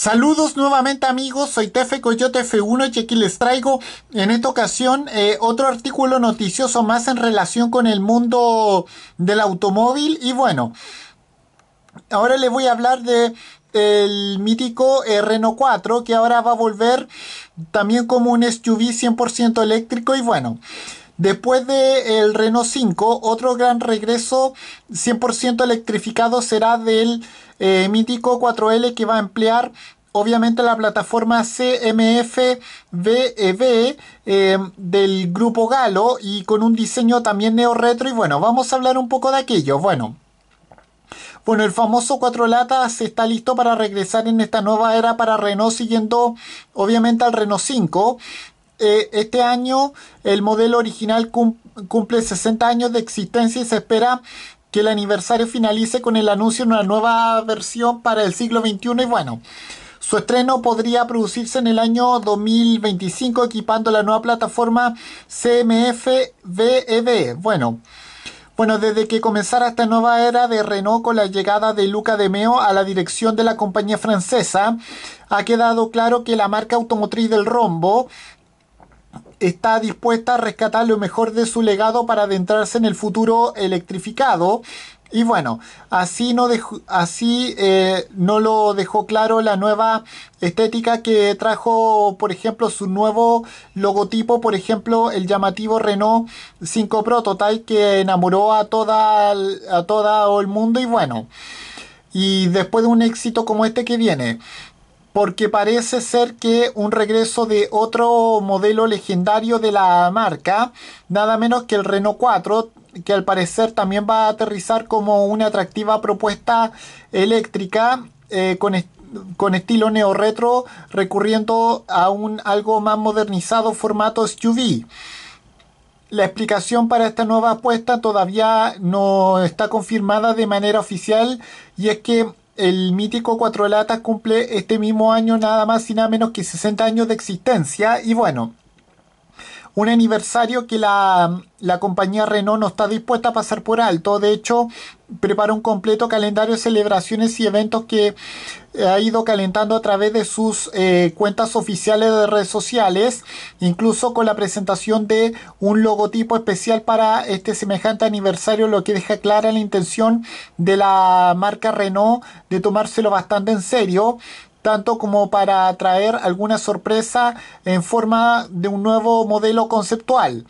Saludos nuevamente amigos, soy Tefe Coyote F1 y aquí les traigo en esta ocasión eh, otro artículo noticioso más en relación con el mundo del automóvil y bueno, ahora les voy a hablar de el mítico Reno eh, Renault 4 que ahora va a volver también como un SUV 100% eléctrico y bueno, Después del Renault 5, otro gran regreso 100% electrificado será del eh, mítico 4L que va a emplear obviamente la plataforma cmf eh, eh, del grupo Galo y con un diseño también neo retro y bueno, vamos a hablar un poco de aquello. Bueno, bueno, el famoso 4 latas está listo para regresar en esta nueva era para Renault siguiendo obviamente al Renault 5. Eh, este año el modelo original cumple 60 años de existencia y se espera que el aniversario finalice con el anuncio de una nueva versión para el siglo XXI y bueno, su estreno podría producirse en el año 2025 equipando la nueva plataforma CMF-VEB. E bueno, bueno, desde que comenzara esta nueva era de Renault con la llegada de Luca de Meo a la dirección de la compañía francesa, ha quedado claro que la marca automotriz del Rombo está dispuesta a rescatar lo mejor de su legado para adentrarse en el futuro electrificado. Y bueno, así no, así, eh, no lo dejó claro la nueva estética que trajo, por ejemplo, su nuevo logotipo, por ejemplo, el llamativo Renault 5 total, que enamoró a, toda, a todo el mundo y bueno. Y después de un éxito como este que viene, porque parece ser que un regreso de otro modelo legendario de la marca, nada menos que el Renault 4, que al parecer también va a aterrizar como una atractiva propuesta eléctrica eh, con, con, estilo neo-retro, recurriendo a un algo más modernizado formato SUV. La explicación para esta nueva apuesta todavía no está confirmada de manera oficial y es que el mítico Cuatro Latas cumple este mismo año nada más y nada menos que 60 años de existencia y bueno, un aniversario que la, compañía Renault no está dispuesta a pasar por alto. De hecho, prepara un completo calendario de celebraciones y eventos que ha ido calentando a través de sus eh, cuentas oficiales de redes sociales, incluso con la presentación de un logotipo especial para este semejante aniversario, lo que deja clara la intención de la marca Renault de tomárselo bastante en serio tanto como para traer alguna sorpresa en forma de un nuevo modelo conceptual.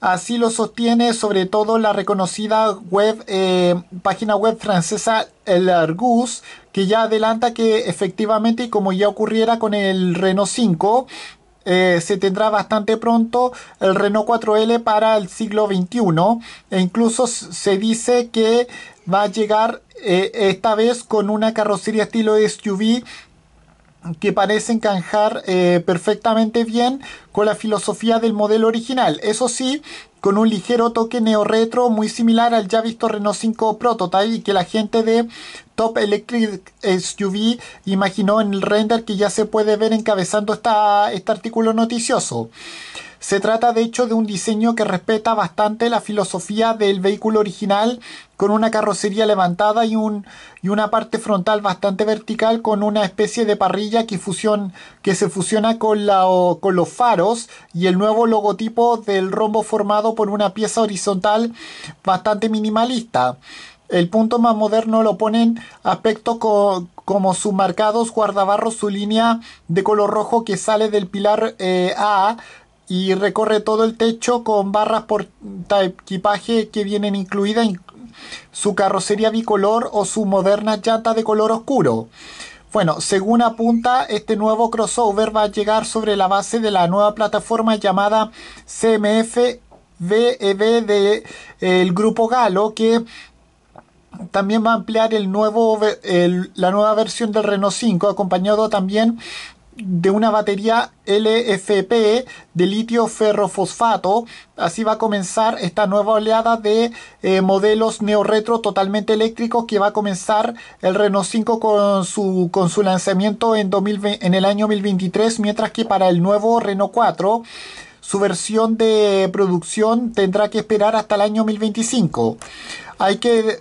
Así lo sostiene sobre todo la reconocida web, eh, página web francesa El Argus, que ya adelanta que efectivamente, como ya ocurriera con el Renault 5, eh, se tendrá bastante pronto el Renault 4L para el siglo XXI e incluso se dice que va a llegar eh, esta vez con una carrocería estilo SUV que parece encajar eh, perfectamente bien con la filosofía del modelo original. Eso sí, con un ligero toque neo-retro muy similar al ya visto Renault 5 Prototype y que la gente de Top Electric SUV imaginó en el render que ya se puede ver encabezando esta, este artículo noticioso. Se trata de hecho de un diseño que respeta bastante la filosofía del vehículo original con una carrocería levantada y, un, y una parte frontal bastante vertical con una especie de parrilla que, fusión, que se fusiona con, la, con los faros y el nuevo logotipo del rombo formado por una pieza horizontal bastante minimalista. El punto más moderno lo ponen aspectos como sus marcados guardabarros, su línea de color rojo que sale del pilar eh, A y recorre todo el techo con barras por equipaje que vienen incluidas en su carrocería bicolor o su moderna llanta de color oscuro. Bueno, según apunta, este nuevo crossover va a llegar sobre la base de la nueva plataforma llamada CMF VEB del grupo Galo, que también va a ampliar el nuevo, la nueva versión del Renault 5, acompañado también de una batería LFP de litio ferrofosfato. Así va a comenzar esta nueva oleada de eh, modelos neo retro totalmente eléctricos que va a comenzar el Renault 5 con su, con su lanzamiento en, el año 2023, mientras que para el nuevo Renault 4 su versión de producción tendrá que esperar hasta el año 2025. Hay que,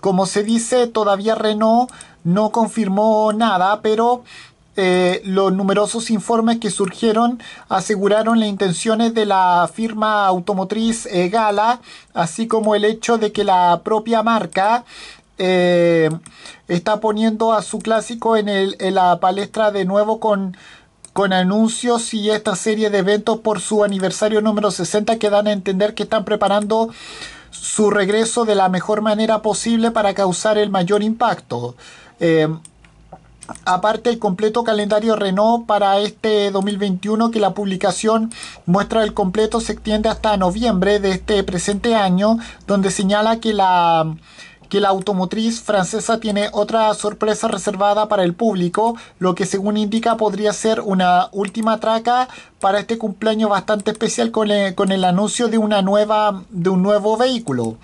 como se dice, todavía Renault no confirmó nada, pero eh, los numerosos informes que surgieron aseguraron las intenciones de la firma automotriz eh, Gala, así como el hecho de que la propia marca eh, está poniendo a su clásico en, la palestra de nuevo con, anuncios y esta serie de eventos por su aniversario número 60 que dan a entender que están preparando su regreso de la mejor manera posible para causar el mayor impacto aparte el completo calendario Renault para este 2021 que la publicación muestra el completo se extiende hasta noviembre de este presente año donde señala que la que la automotriz francesa tiene otra sorpresa reservada para el público, lo que según indica podría ser una última traca para este cumpleaños bastante especial con el, anuncio de, una nueva, de un nuevo vehículo.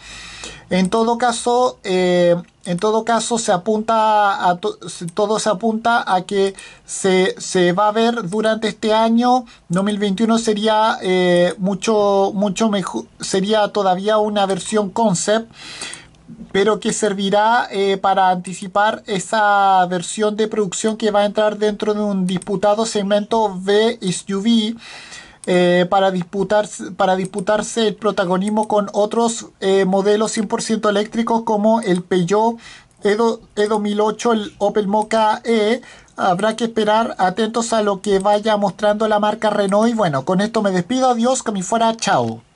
En todo caso, eh, en todo caso se apunta a todo se apunta a que se, va a ver durante este año 2021 sería eh, mucho mucho mejor sería todavía una versión concept pero que servirá eh, para anticipar esa versión de producción que va a entrar dentro de un disputado segmento B SUV eh, para, para disputarse el protagonismo con otros eh, modelos 100% eléctricos como el Peugeot E2008, el Opel Mokka E. Habrá que esperar atentos a lo que vaya mostrando la marca Renault. Y bueno, con esto me despido. Adiós, que me fuera. Chao.